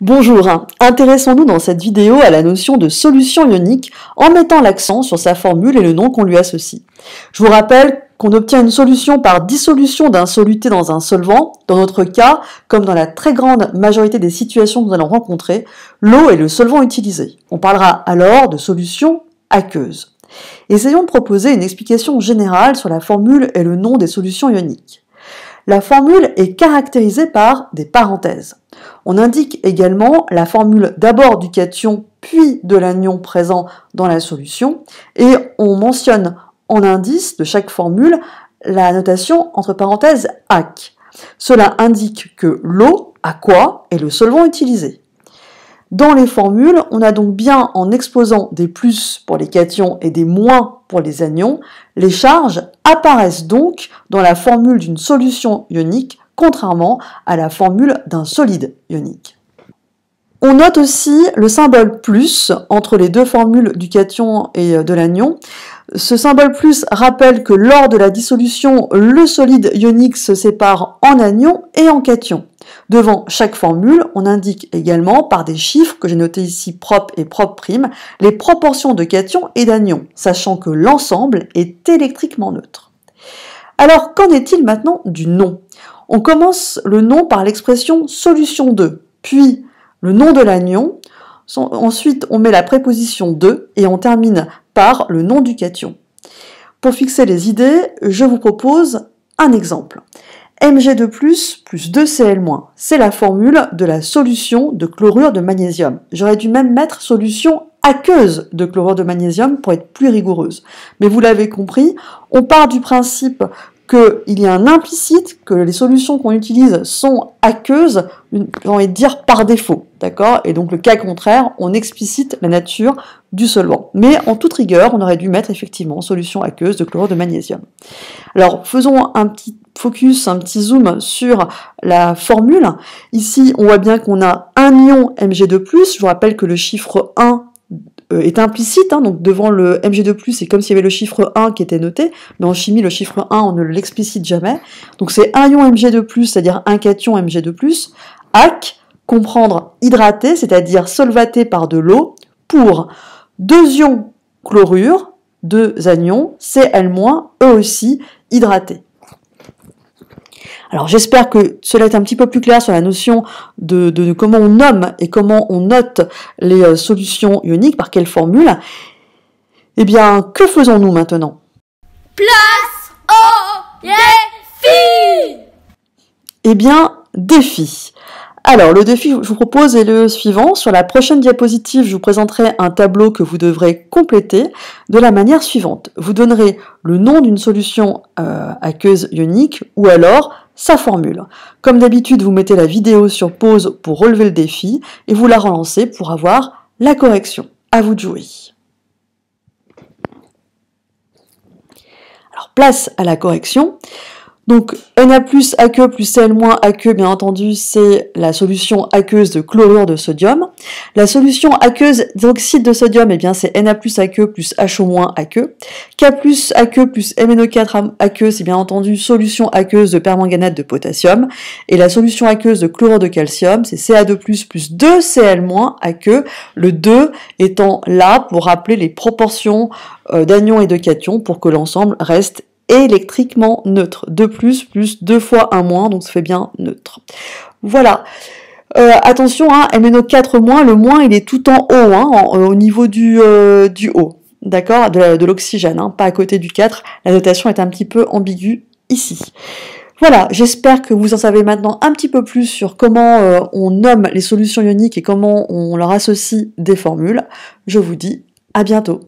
Bonjour, intéressons-nous dans cette vidéo à la notion de solution ionique en mettant l'accent sur sa formule et le nom qu'on lui associe. Je vous rappelle qu'on obtient une solution par dissolution d'un soluté dans un solvant. Dans notre cas, comme dans la très grande majorité des situations que nous allons rencontrer, l'eau est le solvant utilisé. On parlera alors de solution aqueuse. Essayons de proposer une explication générale sur la formule et le nom des solutions ioniques. La formule est caractérisée par des parenthèses. On indique également la formule d'abord du cation puis de l'anion présent dans la solution et on mentionne en indice de chaque formule la notation entre parenthèses AC. Cela indique que l'eau, quoi, est le solvant utilisé. Dans les formules, on a donc bien en exposant des plus pour les cations et des moins pour les anions, les charges apparaissent donc dans la formule d'une solution ionique, contrairement à la formule d'un solide ionique. On note aussi le symbole plus entre les deux formules du cation et euh, de l'anion. Ce symbole plus rappelle que lors de la dissolution, le solide ionique se sépare en anion et en cation. Devant chaque formule, on indique également par des chiffres que j'ai notés ici propre et propre prime les proportions de cation et d'anions, sachant que l'ensemble est électriquement neutre. Alors qu'en est-il maintenant du nom On commence le nom par l'expression solution 2, puis le nom de l'anion, ensuite on met la préposition 2 et on termine par le nom du cation. Pour fixer les idées, je vous propose un exemple. Mg de plus plus 2Cl-, c'est la formule de la solution de chlorure de magnésium. J'aurais dû même mettre solution aqueuse de chlorure de magnésium pour être plus rigoureuse. Mais vous l'avez compris, on part du principe qu'il y a un implicite, que les solutions qu'on utilise sont aqueuses, j'ai envie de dire par défaut, d'accord Et donc le cas contraire, on explicite la nature du solvant. Mais en toute rigueur, on aurait dû mettre effectivement solution aqueuse de chlorure de magnésium. Alors faisons un petit focus, un petit zoom sur la formule. Ici, on voit bien qu'on a un ion Mg2+. Je vous rappelle que le chiffre 1 euh, est implicite, hein. donc devant le Mg2+, c'est comme s'il y avait le chiffre 1 qui était noté, mais en chimie, le chiffre 1, on ne l'explicite jamais. Donc c'est un ion Mg2+, c'est-à-dire un cation Mg2+, AC, comprendre hydraté, c'est-à-dire solvaté par de l'eau, pour deux ions chlorure, deux anions, Cl-, eux aussi hydratés. Alors j'espère que cela est un petit peu plus clair sur la notion de, comment on nomme et comment on note les euh, solutions ioniques, par quelle formule. Eh bien, que faisons-nous maintenant Place au défi Eh bien, défi alors, le défi que je vous propose est le suivant. Sur la prochaine diapositive, je vous présenterai un tableau que vous devrez compléter de la manière suivante. Vous donnerez le nom d'une solution aqueuse euh, ionique ou alors sa formule. Comme d'habitude, vous mettez la vidéo sur pause pour relever le défi et vous la relancez pour avoir la correction. À vous de jouer. Alors, place à la correction. Donc Na plus aqueux plus Cl moins aqueux, bien entendu, c'est la solution aqueuse de chlorure de sodium. La solution aqueuse d'oxyde de sodium, eh bien c'est Na plus aqueux plus HO moins aqueux. K plus aqueux plus MnO4 aqueux, c'est bien entendu solution aqueuse de permanganate de potassium. Et la solution aqueuse de chlorure de calcium, c'est Ca2 plus 2Cl moins aqueux, le 2 étant là pour rappeler les proportions euh, d'anions et de cations pour que l'ensemble reste électriquement neutre. 2 plus plus 2 fois un moins, donc ça fait bien neutre. Voilà. Attention, euh, attention, hein, MNO4-, moins, le moins il est tout en haut, hein, euh, au niveau du, euh, du haut, d'accord De, l'oxygène, hein, pas à côté du 4. La notation est un petit peu ambiguë ici. Voilà, j'espère que vous en savez maintenant un petit peu plus sur comment on nomme les solutions ioniques et comment on leur associe des formules. Je vous dis à bientôt.